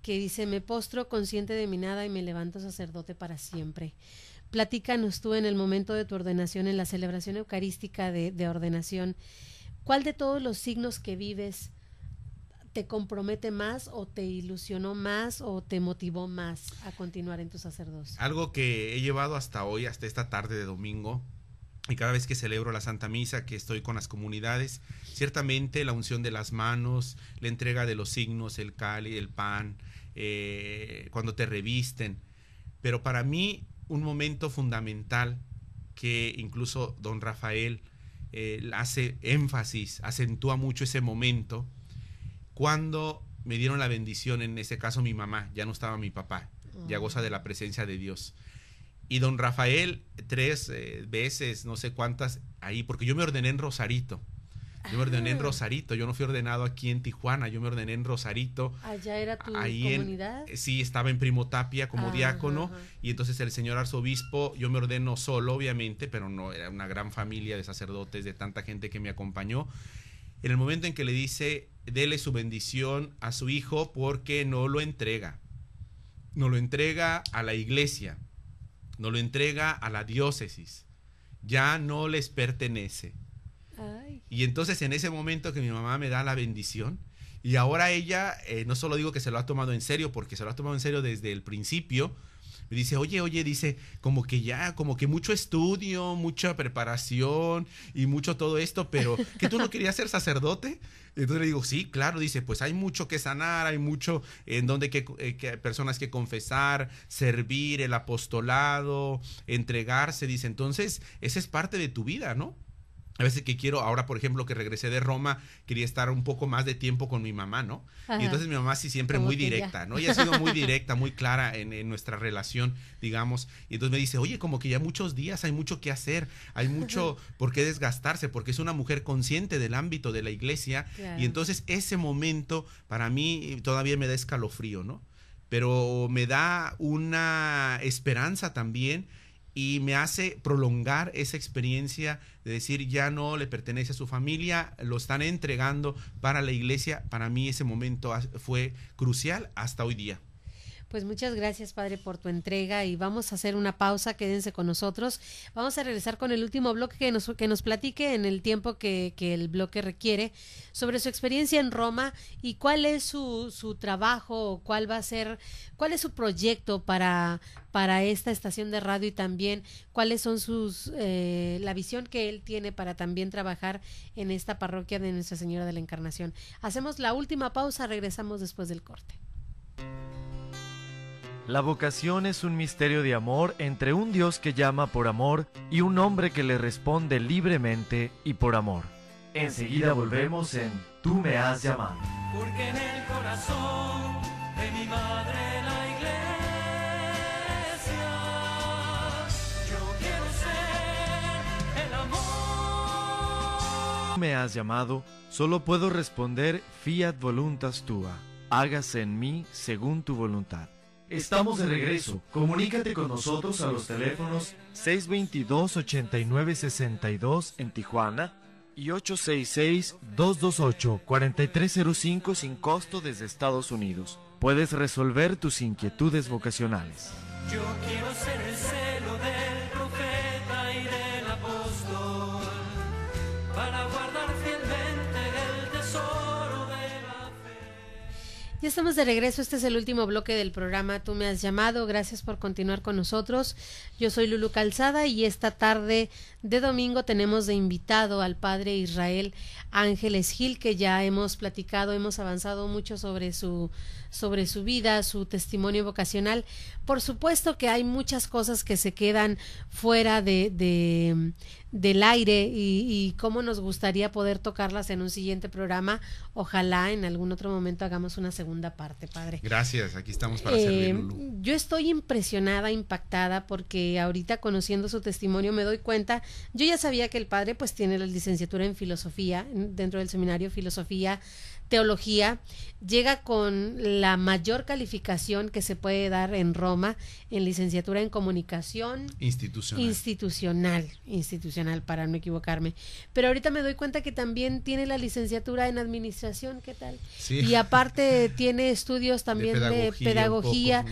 que dice, me postro consciente de mi nada y me levanto sacerdote para siempre. Platícanos tú en el momento de tu ordenación, en la celebración eucarística de, de ordenación, ¿cuál de todos los signos que vives te compromete más o te ilusionó más o te motivó más a continuar en tu sacerdocio? Algo que he llevado hasta hoy, hasta esta tarde de domingo, y cada vez que celebro la Santa Misa, que estoy con las comunidades, ciertamente la unción de las manos, la entrega de los signos, el cali, el pan, eh, cuando te revisten. Pero para mí, un momento fundamental que incluso don Rafael eh, hace énfasis, acentúa mucho ese momento, cuando me dieron la bendición, en ese caso mi mamá, ya no estaba mi papá, ya goza de la presencia de Dios. Y don Rafael, tres eh, veces, no sé cuántas, ahí, porque yo me ordené en Rosarito. Yo me ordené en ah. Rosarito, yo no fui ordenado aquí en Tijuana, yo me ordené en Rosarito. Allá era tu comunidad. sí, estaba en Primo Tapia como ah, diácono y entonces el señor arzobispo, yo me ordeno solo obviamente, pero no era una gran familia de sacerdotes, de tanta gente que me acompañó. En el momento en que le dice dele su bendición a su hijo porque no lo entrega. No lo entrega a la iglesia, no lo entrega a la diócesis, ya no les pertenece. Y entonces en ese momento que mi mamá me da la bendición, y ahora ella, eh, no solo digo que se lo ha tomado en serio, porque se lo ha tomado en serio desde el principio, me dice, oye, oye, dice, como que ya, como que mucho estudio, mucha preparación y mucho todo esto, pero que tú no querías ser sacerdote. Entonces le digo, sí, claro, dice, pues hay mucho que sanar, hay mucho en donde eh, que, personas que confesar, servir, el apostolado, entregarse, dice, entonces, esa es parte de tu vida, ¿no? a veces que quiero, ahora por ejemplo que regresé de Roma, quería estar un poco más de tiempo con mi mamá, ¿no? Y entonces mi mamá sí siempre muy directa, ¿no? Ella ha sido muy directa, muy clara en, nuestra relación, digamos. Y entonces me dice, oye, como que ya muchos días hay mucho que hacer, hay mucho por qué desgastarse, porque es una mujer consciente del ámbito de la iglesia. Y entonces ese momento para mí todavía me da escalofrío, ¿no? Pero me da una esperanza también y me hace prolongar esa experiencia de decir ya no le pertenece a su familia, lo están entregando para la iglesia. Para mí ese momento fue crucial hasta hoy día. Pues muchas gracias, Padre, por tu entrega y vamos a hacer una pausa, quédense con nosotros. Vamos a regresar con el último bloque que nos, que nos platique en el tiempo que, el bloque requiere sobre su experiencia en Roma y cuál es su, su trabajo, cuál va a ser, cuál es su proyecto para, para esta estación de radio y también cuáles son sus, eh, la visión que él tiene para también trabajar en esta parroquia de Nuestra Señora de la Encarnación. Hacemos la última pausa, regresamos después del corte. La vocación es un misterio de amor entre un Dios que llama por amor y un hombre que le responde libremente y por amor. Enseguida volvemos en Tú me has llamado. Porque en el corazón de mi madre la iglesia, yo quiero ser el amor. Tú me has llamado, solo puedo responder fiat voluntas tua. Hágase en mí según tu voluntad. Estamos de regreso. Comunícate con nosotros a los teléfonos 622-8962 en Tijuana y 866-228-4305 sin costo desde Estados Unidos. Puedes resolver tus inquietudes vocacionales. Yo quiero ser celo Ya estamos de regreso, este es el último bloque del programa Tú me has llamado, gracias por continuar con nosotros. Yo soy Lulu Calzada y esta tarde de domingo tenemos de invitado al padre Israel Ángeles Gil, que ya hemos platicado, hemos avanzado mucho sobre su sobre su vida, su testimonio vocacional. Por supuesto que hay muchas cosas que se quedan fuera de, de del aire y, y, cómo nos gustaría poder tocarlas en un siguiente programa. Ojalá en algún otro momento hagamos una segunda parte, padre. Gracias, aquí estamos para eh, Yo estoy impresionada, impactada, porque ahorita conociendo su testimonio me doy cuenta, yo ya sabía que el padre pues tiene la licenciatura en filosofía, dentro del seminario filosofía teología, llega con la mayor calificación que se puede dar en Roma en licenciatura en comunicación institucional. Institucional, para no equivocarme. Pero ahorita me doy cuenta que también tiene la licenciatura en administración, ¿qué tal? Y aparte tiene estudios también de pedagogía,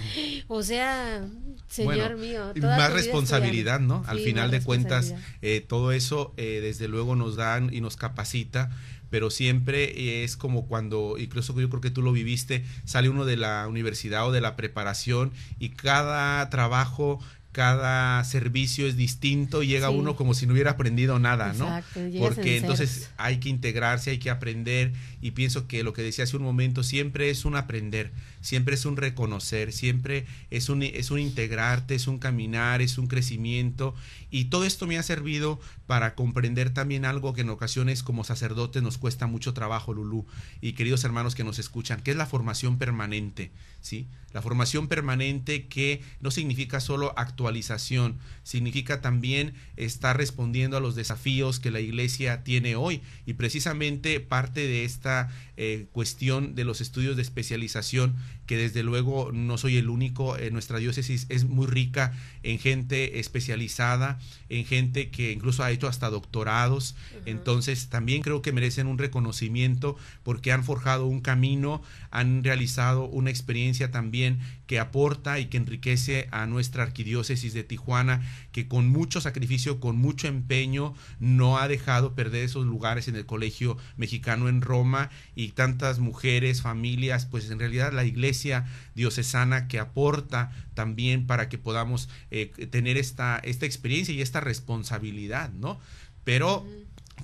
o sea, señor mío, más responsabilidad, ¿no? Al final de cuentas, eh, todo eso eh, desde luego nos dan y nos capacita pero siempre es como cuando, incluso yo creo que tú lo viviste, sale uno de la universidad o de la preparación y cada trabajo cada servicio es distinto y llega uno como si no hubiera aprendido nada, Exacto, ¿no? Porque entonces hay que integrarse, hay que aprender y pienso que lo que decía hace un momento siempre es un aprender, siempre es un reconocer, siempre es un, es un integrarte, es un caminar, es un crecimiento y todo esto me ha servido para comprender también algo que en ocasiones como sacerdotes nos cuesta mucho trabajo, Lulú, y queridos hermanos que nos escuchan, que es la formación permanente, ¿sí? La formación permanente que no significa solo actualización, significa también estar respondiendo a los desafíos que la iglesia tiene hoy. Y precisamente parte de esta eh, cuestión de los estudios de especialización, que desde luego no soy el único, eh, nuestra diócesis es muy rica en gente especializada, en gente que incluso ha hecho hasta doctorados, entonces también creo que merecen un reconocimiento porque han forjado un camino, han realizado una experiencia también que aporta y que enriquece a nuestra arquidiócesis de Tijuana, que con mucho sacrificio, con mucho empeño, no ha dejado perder esos lugares en el Colegio Mexicano en Roma y tantas mujeres, familias, pues en realidad la iglesia diocesana que aporta también para que podamos eh, tener esta, esta experiencia y esta responsabilidad, ¿no? Pero...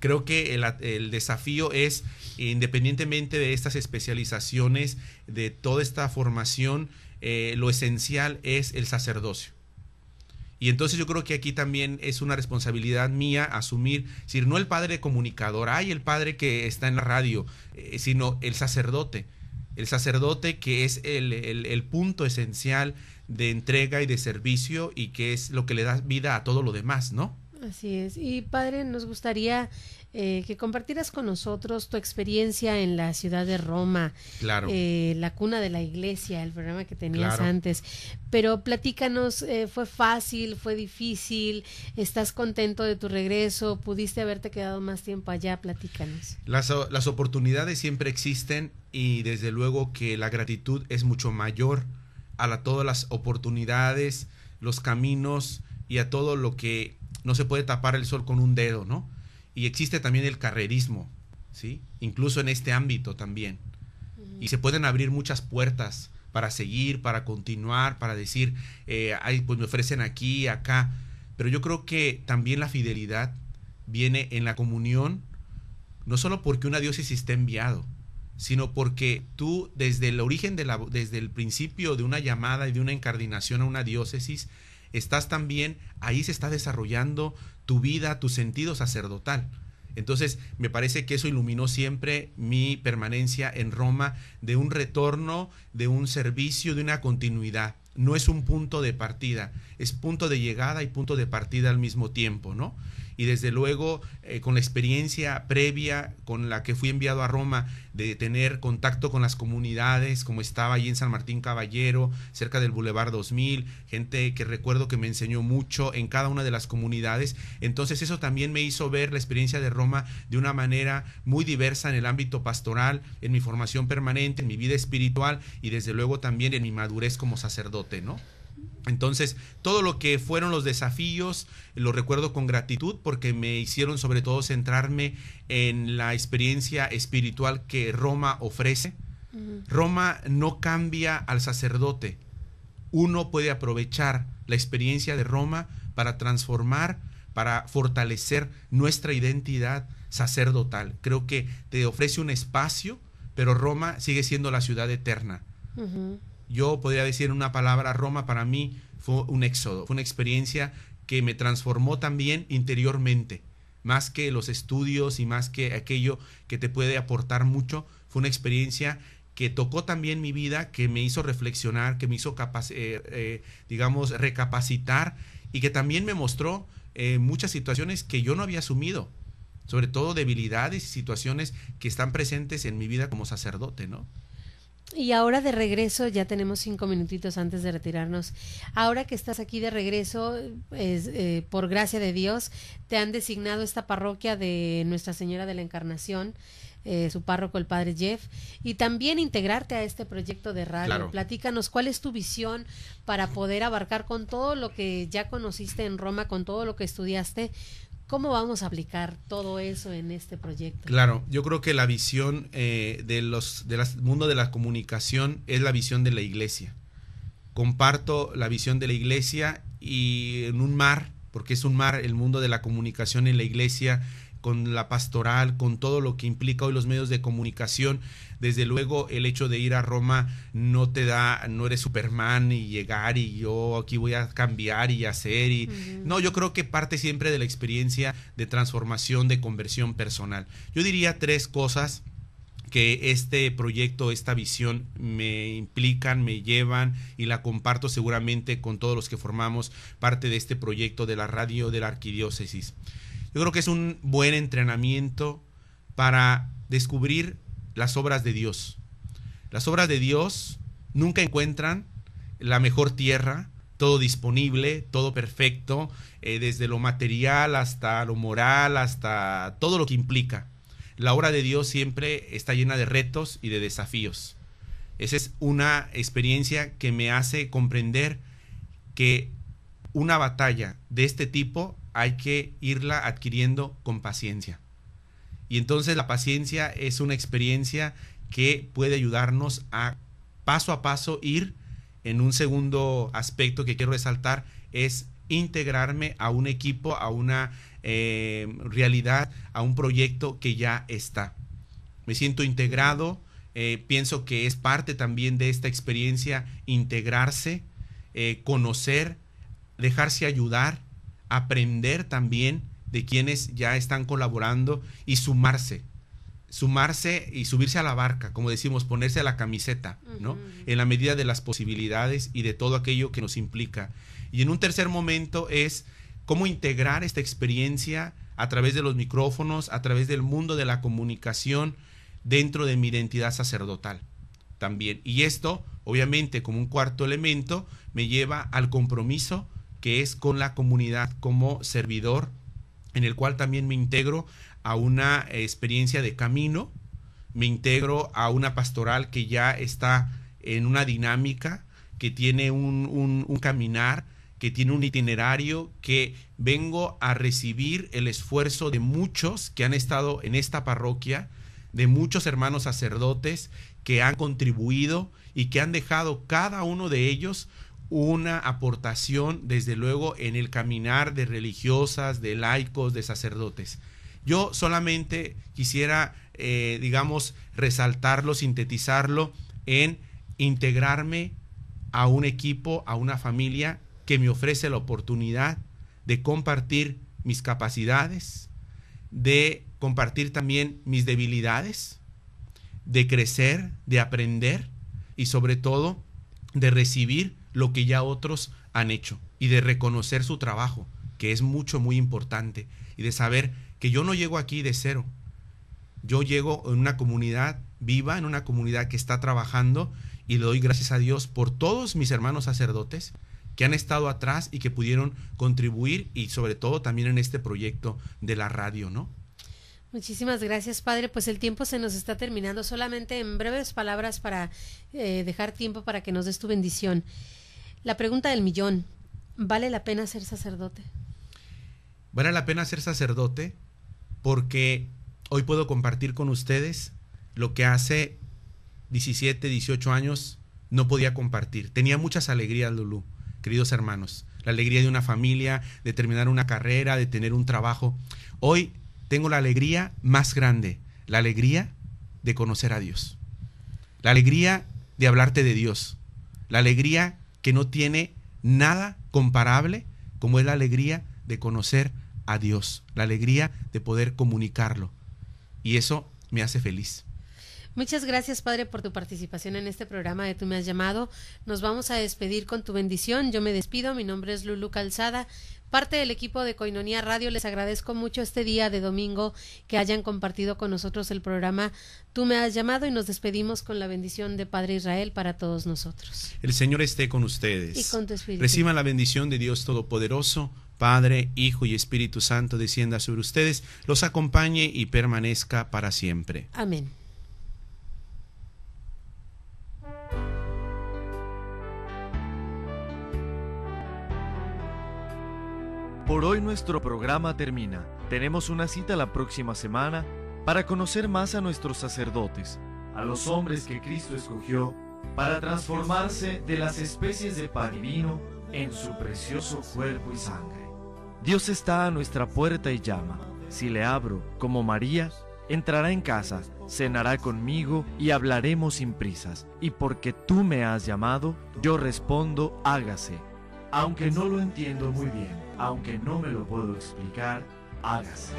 creo que el, el, desafío es, independientemente de estas especializaciones, de toda esta formación, eh, lo esencial es el sacerdocio. Y entonces yo creo que aquí también es una responsabilidad mía asumir, decir, no el padre comunicador, hay el padre que está en la radio, eh, sino el sacerdote. El sacerdote que es el punto esencial de entrega y de servicio y que es lo que le da vida a todo lo demás, ¿no? Así es. Y padre, nos gustaría eh, que compartieras con nosotros tu experiencia en la ciudad de Roma. Claro. Eh, la cuna de la iglesia, el programa que tenías antes. Pero platícanos, eh, ¿fue fácil? ¿Fue difícil? ¿Estás contento de tu regreso? ¿Pudiste haberte quedado más tiempo allá? Platícanos. Las, las oportunidades siempre existen y desde luego que la gratitud es mucho mayor a todas las oportunidades, los caminos y a todo lo que no se puede tapar el sol con un dedo, ¿no? Y existe también el carrerismo, ¿sí? Incluso en este ámbito también. Y se pueden abrir muchas puertas para seguir, para continuar, para decir, eh, ay, pues me ofrecen aquí, acá. Pero yo creo que también la fidelidad viene en la comunión, no solo porque una diócesis esté enviado, sino porque tú desde el origen, de la, desde el principio de una llamada y de una encardinación a una diócesis, estás también, ahí se está desarrollando tu vida, tu sentido sacerdotal. Entonces, me parece que eso iluminó siempre mi permanencia en Roma de un retorno, de un servicio, de una continuidad. No es un punto de partida, es punto de llegada y punto de partida al mismo tiempo, ¿no? y desde luego eh, con la experiencia previa con la que fui enviado a Roma de tener contacto con las comunidades, como estaba allí en San Martín Caballero, cerca del Boulevard 2000, gente que recuerdo que me enseñó mucho en cada una de las comunidades. Entonces eso también me hizo ver la experiencia de Roma de una manera muy diversa en el ámbito pastoral, en mi formación permanente, en mi vida espiritual y desde luego también en mi madurez como sacerdote, ¿no? Entonces, todo lo que fueron los desafíos, lo recuerdo con gratitud porque me hicieron sobre todo centrarme en la experiencia espiritual que Roma ofrece. Roma no cambia al sacerdote. Uno puede aprovechar la experiencia de Roma para transformar, para fortalecer nuestra identidad sacerdotal. Creo que te ofrece un espacio, pero Roma sigue siendo la ciudad eterna yo podría decir una palabra, Roma para mí fue un éxodo, fue una experiencia que me transformó también interiormente, más que los estudios y más que aquello que te puede aportar mucho, fue una experiencia que tocó también mi vida, que me hizo reflexionar, que me hizo, eh, eh, digamos, recapacitar y que también me mostró eh, muchas situaciones que yo no había asumido, sobre todo debilidades y situaciones que están presentes en mi vida como sacerdote, ¿no? Y ahora de regreso, ya tenemos cinco minutitos antes de retirarnos. Ahora que estás aquí de regreso, es, eh, por gracia de Dios, te han designado esta parroquia de Nuestra Señora de la Encarnación, eh, su párroco, el padre Jeff, y también integrarte a este proyecto de radio. Platícanos cuál es tu visión para poder abarcar con todo lo que ya conociste en Roma, con todo lo que estudiaste, ¿Cómo vamos a aplicar todo eso en este proyecto? Claro, yo creo que la visión eh, del mundo de la comunicación es la visión de la iglesia. Comparto la visión de la iglesia y en un mar, porque es un mar el mundo de la comunicación en la iglesia con la pastoral, con todo lo que implica hoy los medios de comunicación. Desde luego el hecho de ir a Roma no te da, no eres Superman y llegar y yo aquí voy a cambiar y hacer y... No, yo creo que parte siempre de la experiencia de transformación, de conversión personal. Yo diría tres cosas que este proyecto, esta visión me implican, me llevan y la comparto seguramente con todos los que formamos parte de este proyecto de la radio de la arquidiócesis. Yo creo que es un buen entrenamiento para descubrir las obras de Dios. Las obras de Dios nunca encuentran la mejor tierra, todo disponible, todo perfecto, eh, desde lo material hasta lo moral, hasta todo lo que implica. La obra de Dios siempre está llena de retos y de desafíos. Esa es una experiencia que me hace comprender que una batalla de este tipo hay que irla adquiriendo con paciencia. Y entonces la paciencia es una experiencia que puede ayudarnos a paso a paso ir en un segundo aspecto que quiero resaltar es integrarme a un equipo, a una eh, realidad, a un proyecto que ya está. Me siento integrado, eh, pienso que es parte también de esta experiencia integrarse, eh, conocer, dejarse ayudar aprender también de quienes ya están colaborando y sumarse, sumarse y subirse a la barca, como decimos, ponerse a la camiseta, ¿no? En la medida de las posibilidades y de todo aquello que nos implica. Y en un tercer momento es cómo integrar esta experiencia a través de los micrófonos, a través del mundo de la comunicación, dentro de mi identidad sacerdotal también. Y esto, obviamente, como un cuarto elemento, me lleva al compromiso que es con la comunidad como servidor, en el cual también me integro a una experiencia de camino, me integro a una pastoral que ya está en una dinámica, que tiene un, caminar, que tiene un itinerario, que vengo a recibir el esfuerzo de muchos que han estado en esta parroquia, de muchos hermanos sacerdotes que han contribuido y que han dejado cada uno de ellos una aportación, desde luego, en el caminar de religiosas, de laicos, de sacerdotes. Yo solamente quisiera, eh, digamos, resaltarlo, sintetizarlo en integrarme a un equipo, a una familia que me ofrece la oportunidad de compartir mis capacidades, de compartir también mis debilidades, de crecer, de aprender y sobre todo de recibir lo que ya otros han hecho y de reconocer su trabajo, que es mucho, muy importante, y de saber que yo no llego aquí de cero. Yo llego en una comunidad viva, en una comunidad que está trabajando y le doy gracias a Dios por todos mis hermanos sacerdotes que han estado atrás y que pudieron contribuir y sobre todo también en este proyecto de la radio, ¿no? Muchísimas gracias, padre. Pues el tiempo se nos está terminando. Solamente en breves palabras para eh, dejar tiempo para que nos des tu bendición. La pregunta del millón, ¿vale la pena ser sacerdote? Vale la pena ser sacerdote porque hoy puedo compartir con ustedes lo que hace 17, 18 años no podía compartir. Tenía muchas alegrías, Lulú, queridos hermanos. La alegría de una familia, de terminar una carrera, de tener un trabajo. Hoy tengo la alegría más grande, la alegría de conocer a Dios. La alegría de hablarte de Dios. La alegría que no tiene nada comparable como es la alegría de conocer a Dios, la alegría de poder comunicarlo. Y eso me hace feliz. Muchas gracias, Padre, por tu participación en este programa de Tú me has llamado. Nos vamos a despedir con tu bendición. Yo me despido. Mi nombre es Lulu Calzada. Parte del equipo de Coinonía Radio, les agradezco mucho este día de domingo que hayan compartido con nosotros el programa Tú me has llamado y nos despedimos con la bendición de Padre Israel para todos nosotros. El Señor esté con ustedes. Y con tu espíritu. Reciban la bendición de Dios Todopoderoso. Padre, Hijo y Espíritu Santo descienda sobre ustedes, los acompañe y permanezca para siempre. Amén. Por hoy nuestro programa termina. Tenemos una cita la próxima semana para conocer más a nuestros sacerdotes, a los hombres que Cristo escogió para transformarse de las especies de pan y vino en su precioso cuerpo y sangre. Dios está a nuestra puerta y llama. Si le abro, como María, entrará en casa, cenará conmigo y hablaremos sin prisas. Y porque tú me has llamado, yo respondo, hágase aunque no lo entiendo muy bien, aunque no me lo puedo explicar, hágase.